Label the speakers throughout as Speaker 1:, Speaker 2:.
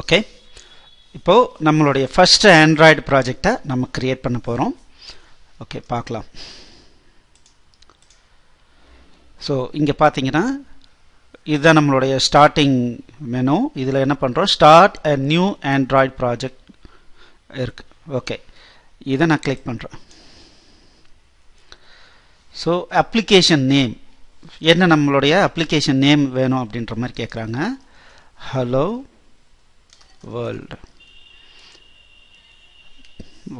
Speaker 1: okay இப்போது நம்மளுடைய first Android ப்ராஜெக்டை நம்ம க்ரியேட் பண்ண போகிறோம் ஓகே பார்க்கலாம் ஸோ இங்கே பார்த்தீங்கன்னா இதுதான் நம்மளுடைய ஸ்டார்டிங் மெனு இதில் என்ன பண்ணுறோம் start a new Android project இருக்குது ஓகே இதை நான் கிளிக் பண்ணுறேன் ஸோ அப்ளிகேஷன் நேம் என்ன நம்மளுடைய அப்ளிகேஷன் நேம் வேணும் அப்படின்ற மாதிரி கேட்குறாங்க ஹலோ வேர்ல்டு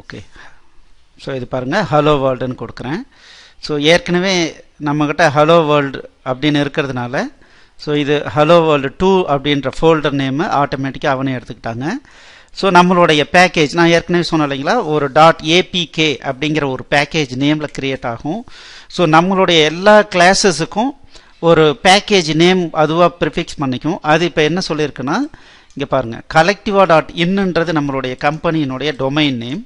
Speaker 1: ஓகே ஸோ இது பாருங்கள் ஹலோ வேர்ல்டுன்னு கொடுக்குறேன் ஸோ ஏற்கனவே நம்மக்கிட்ட ஹலோ வேர்ல்டு அப்படின்னு இருக்கிறதுனால ஸோ இது ஹலோ வேர்ல்டு டூ அப்படின்ற ஃபோல்டர் நேமு ஆட்டோமேட்டிக்காக அவனே எடுத்துக்கிட்டாங்க ஸோ நம்மளுடைய பேக்கேஜ் நான் ஏற்கனவே சொன்னேன் இல்லைங்களா ஒரு டாட் ஏபிகே அப்படிங்கிற ஒரு பேக்கேஜ் நேமில் க்ரியேட் ஆகும் ஸோ நம்மளுடைய எல்லா கிளாஸஸுக்கும் ஒரு பேக்கேஜ் நேம் அதுவாக ப்ரிஃபிக்ஸ் பண்ணிக்கும் அது இப்போ என்ன சொல்லியிருக்குன்னா இங்கே பாருங்கள் கலெக்டிவா டாட் இன்னுன்றது நம்மளுடைய கம்பெனியினுடைய டொமைன் நேம்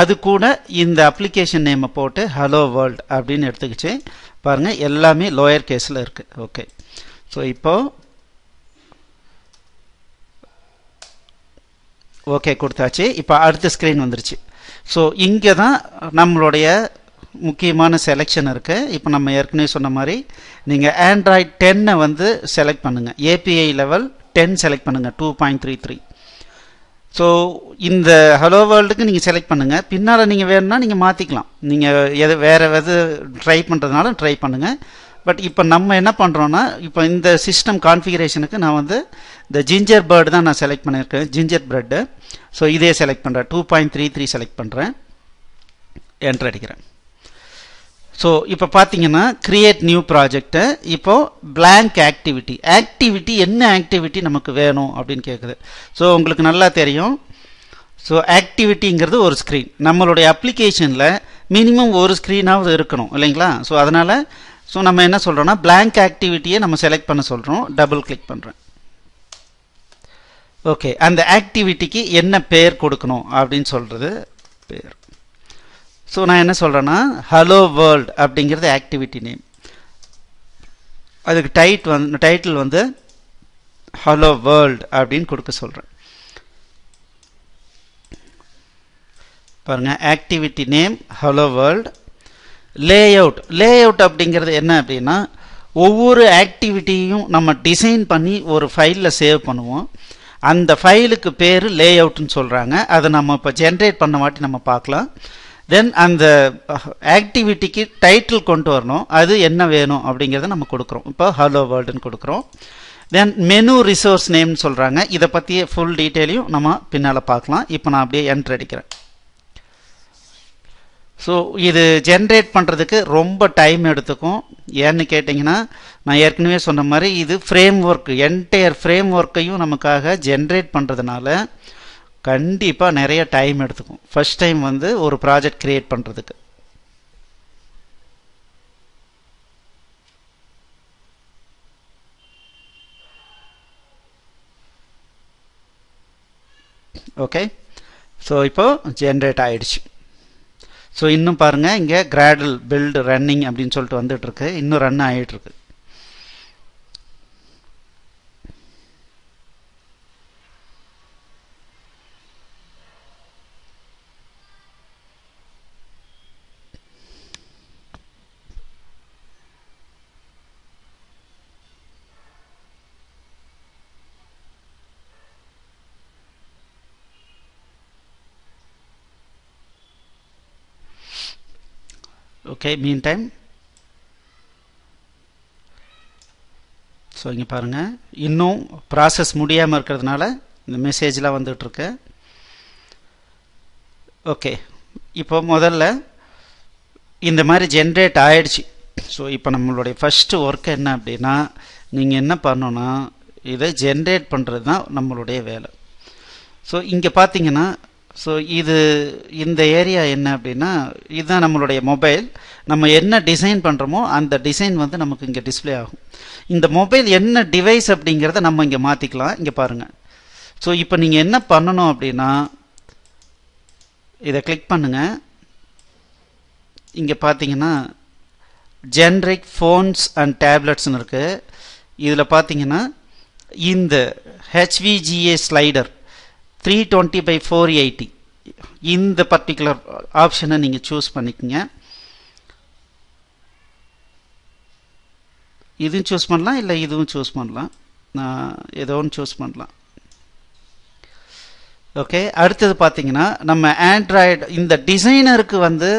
Speaker 1: அது கூட இந்த அப்ளிகேஷன் நேமை போட்டு ஹலோ வேர்ல்ட் அப்படின்னு எடுத்துக்கிச்சு பாருங்கள் எல்லாமே லோயர் கேஸில் இருக்குது ஓகே ஸோ இப்போது ஓகே கொடுத்தாச்சு இப்போ அடுத்த ஸ்க்ரீன் வந்துருச்சு ஸோ இங்கே தான் நம்மளுடைய முக்கியமான செலெக்ஷன் இருக்குது இப்போ நம்ம ஏற்கனவே சொன்ன மாதிரி நீங்கள் ஆண்ட்ராய்ட் டென்னை வந்து செலக்ட் பண்ணுங்கள் ஏபிஐ லெவல் டென் செலக்ட் பண்ணுங்கள் two point three three so இந்த ஹலோ வேர்ல்டுக்கு நீங்கள் செலக்ட் பண்ணுங்கள் பின்னால் நீங்கள் வேணும்னா நீங்கள் மாற்றிக்கலாம் நீங்கள் எது வேறு எது ட்ரை பண்ணுறதுனாலும் ட்ரை பண்ணுங்கள் பட் இப்போ நம்ம என்ன பண்ணுறோன்னா இப்போ இந்த சிஸ்டம் கான்ஃபிகரேஷனுக்கு நான் வந்து இந்த ஜிஞ்சர் பேர்டு தான் நான் செலக்ட் பண்ணியிருக்கேன் ஜிஞ்சர் பிரெட்டு ஸோ இதே செலக்ட் பண்ணுறேன் two point three three select பண்ணுறேன் என்ட்ரு அடிக்கிறேன் ஸோ இப்போ பார்த்தீங்கன்னா கிரியேட் நியூ ப்ராஜெக்டு இப்போது பிளாங்க் ஆக்டிவிட்டி ஆக்டிவிட்டி என்ன ஆக்டிவிட்டி நமக்கு வேணும் அப்படின்னு கேட்குது ஸோ உங்களுக்கு நல்லா தெரியும் ஸோ ஆக்டிவிட்டிங்கிறது ஒரு ஸ்க்ரீன் நம்மளுடைய அப்ளிகேஷனில் மினிமம் ஒரு ஸ்க்ரீனாவது இருக்கணும் இல்லைங்களா ஸோ அதனால் ஸோ நம்ம என்ன சொல்கிறோன்னா பிளாங்க் ஆக்டிவிட்டியை நம்ம செலக்ட் பண்ண சொல்கிறோம் டபுள் கிளிக் பண்ணுறேன் ஓகே அந்த ஆக்டிவிட்டிக்கு என்ன பேர் கொடுக்கணும் அப்படின்னு சொல்கிறது பேர் ஸோ நான் என்ன சொல்கிறேன்னா ஹலோ வேர்ல்ட் அப்படிங்கிறது ஆக்டிவிட்டி நேம் அதுக்கு டைட் வந்து டைட்டில் வந்து ஹலோ வேர்ல்ட் அப்படின்னு கொடுக்க சொல்கிறேன் பாருங்கள் activity name hello world layout layout அப்படிங்கிறது என்ன அப்படின்னா ஒவ்வொரு ஆக்டிவிட்டியும் நம்ம டிசைன் பண்ணி ஒரு ஃபைலில் சேவ் பண்ணுவோம் அந்த ஃபைலுக்கு பேர் லே அவுட்னு சொல்கிறாங்க அதை நம்ம இப்போ ஜென்ரேட் பண்ண வாட்டி நம்ம பார்க்கலாம் தென் அந்த ஆக்டிவிட்டிக்கு uh, டைட்டில் கொண்டு வரணும் அது என்ன வேணும் அப்படிங்கிறத நம்ம கொடுக்குறோம் இப்போ ஹலோ வேர்ல்டுன்னு கொடுக்குறோம் தென் மெனு ரிசோர்ஸ் நேம்னு சொல்கிறாங்க இதை பற்றிய ஃபுல் டீட்டெயிலையும் நம்ம பின்னால் பார்க்கலாம் இப்போ நான் அப்படியே என்ட்ரு அடிக்கிறேன் ஸோ இது ஜென்ரேட் பண்ணுறதுக்கு ரொம்ப டைம் எடுத்துக்கும் ஏன்னு கேட்டிங்கன்னா நான் ஏற்கனவே சொன்ன மாதிரி இது ஃப்ரேம் ஒர்க் என்டையர் ஃப்ரேம் ஒர்க்கையும் நமக்காக ஜென்ரேட் பண்ணுறதுனால கண்டிப்பாக நிறைய டைம் எடுத்துக்கும் ஃபஸ்ட் டைம் வந்து ஒரு ப்ராஜெக்ட் க்ரியேட் பண்ணுறதுக்கு ஓகே ஸோ இப்போது ஜென்ரேட் ஆகிடுச்சு ஸோ இன்னும் பாருங்கள் இங்கே கிராடல் பில்டு ரன்னிங் அப்படின்னு சொல்லிட்டு வந்துட்டுருக்கு இன்னும் ரன் ஆகிட்டுருக்கு ஓகே மீன் டைம் ஸோ இங்கே பாருங்கள் இன்னும் ப்ராசஸ் முடியாமல் இருக்கிறதுனால இந்த மெசேஜ்லாம் வந்துட்டுருக்கு ஓகே இப்போ முதல்ல இந்த மாதிரி ஜென்ரேட் ஆகிடுச்சு ஸோ இப்போ நம்மளுடைய ஃபஸ்ட்டு ஒர்க் என்ன அப்படின்னா நீங்கள் என்ன பண்ணணும்னா இதை ஜென்ரேட் பண்ணுறது தான் நம்மளுடைய வேலை ஸோ இங்கே பார்த்தீங்கன்னா ஸோ இது இந்த ஏரியா என்ன அப்படின்னா இதுதான் நம்மளுடைய மொபைல் நம்ம என்ன டிசைன் பண்ணுறோமோ அந்த டிசைன் வந்து நமக்கு இங்கே டிஸ்பிளே ஆகும் இந்த மொபைல் என்ன டிவைஸ் அப்படிங்கிறத நம்ம இங்கே மாற்றிக்கலாம் இங்கே பாருங்கள் ஸோ இப்போ நீங்கள் என்ன பண்ணணும் அப்படின்னா இதை கிளிக் பண்ணுங்கள் இங்கே பார்த்தீங்கன்னா ஜென்ரிக் ஃபோன்ஸ் அண்ட் டேப்லெட்ஸ்னு இருக்குது இதில் பார்த்தீங்கன்னா இந்த HVGA slider three by four eighty இந்த பர்டிகுலர் ஆப்ஷனை நீங்கள் சூஸ் பண்ணிக்கோங்க இதுவும் சூஸ் பண்ணலாம் இல்லை இதுவும் சூஸ் பண்ணலாம் நான் ஏதோ ஒன்று சூஸ் பண்ணலாம் ஓகே அடுத்தது பார்த்தீங்கன்னா நம்ம ஆண்ட்ராய்டு இந்த டிசைனருக்கு வந்து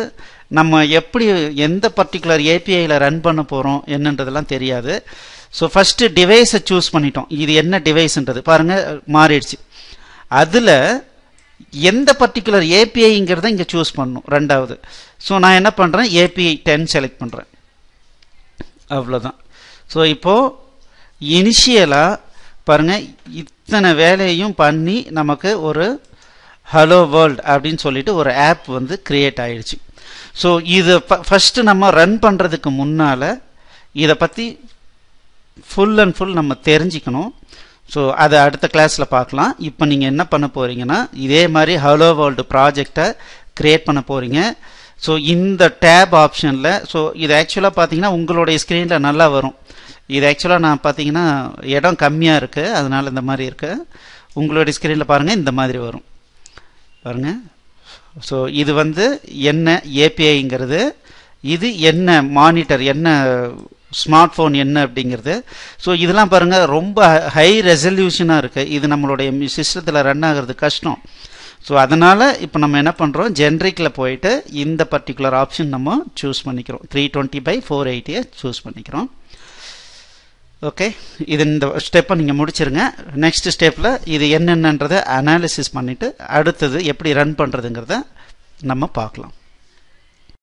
Speaker 1: நம்ம எப்படி எந்த பர்டிகுலர் ஏபிஐயில் ரன் பண்ண போகிறோம் என்னன்றதெல்லாம் தெரியாது ஸோ ஃபஸ்ட்டு டிவைஸை சூஸ் பண்ணிட்டோம் இது என்ன டிவைஸ்ன்றது பாருங்கள் மாறிடுச்சு அதில் எந்த பர்டிகுலர் ஏபிஐங்கிறத இங்கே சூஸ் பண்ணும் ரெண்டாவது ஸோ நான் என்ன பண்ணுறேன் ஏபிஐ டென் செலக்ட் பண்ணுறேன் அவ்வளோதான் ஸோ இப்போது இனிஷியலாக பாருங்கள் இத்தனை வேலையையும் பண்ணி நமக்கு ஒரு ஹலோ வேர்ல்ட் அப்படின்னு சொல்லிட்டு ஒரு ஆப் வந்து க்ரியேட் ஆகிடுச்சு ஸோ இதை ஃபஸ்ட்டு நம்ம ரன் பண்ணுறதுக்கு முன்னால் இதை பற்றி ஃபுல் அண்ட் ஃபுல் நம்ம தெரிஞ்சுக்கணும் ஸோ அதை அடுத்த கிளாஸில் பார்க்கலாம் இப்போ நீங்கள் என்ன பண்ண போகிறீங்கன்னா இதே மாதிரி ஹலோ வேர்ல்டு ப்ராஜெக்டை க்ரியேட் பண்ண போகிறீங்க ஸோ இந்த டேப் ஆப்ஷனில் ஸோ இது ஆக்சுவலாக பார்த்தீங்கன்னா உங்களுடைய ஸ்க்ரீனில் நல்லா வரும் இது ஆக்சுவலாக நான் பார்த்தீங்கன்னா இடம் கம்மியாக இருக்குது அதனால் இந்த மாதிரி இருக்குது உங்களுடைய ஸ்க்ரீனில் பாருங்கள் இந்த மாதிரி வரும் பாருங்கள் ஸோ இது வந்து என்ன ஏபிஐங்கிறது இது என்ன மானிட்டர் என்ன ஸ்மார்ட் ஃபோன் என்ன அப்படிங்கிறது ஸோ இதெல்லாம் பாருங்கள் ரொம்ப ஹை ரெசல்யூஷனாக இருக்குது இது நம்மளுடைய சிஸ்டத்தில் ரன் ஆகிறது கஷ்டம் ஸோ அதனால் இப்போ நம்ம என்ன பண்ணுறோம் ஜென்ரிக்கில் போயிட்டு இந்த பர்டிகுலர் ஆப்ஷன் நம்ம சூஸ் பண்ணிக்கிறோம் த்ரீ டுவெண்ட்டி பை ஃபோர் எயிட்டியை சூஸ் பண்ணிக்கிறோம் ஓகே இது இந்த ஸ்டெப்பை நீங்கள் முடிச்சிருங்க நெக்ஸ்ட் ஸ்டெப்பில் இது என்னென்னன்றதை அனாலிசிஸ் பண்ணிவிட்டு அடுத்தது எப்படி ரன் பண்ணுறதுங்கிறத நம்ம பார்க்கலாம்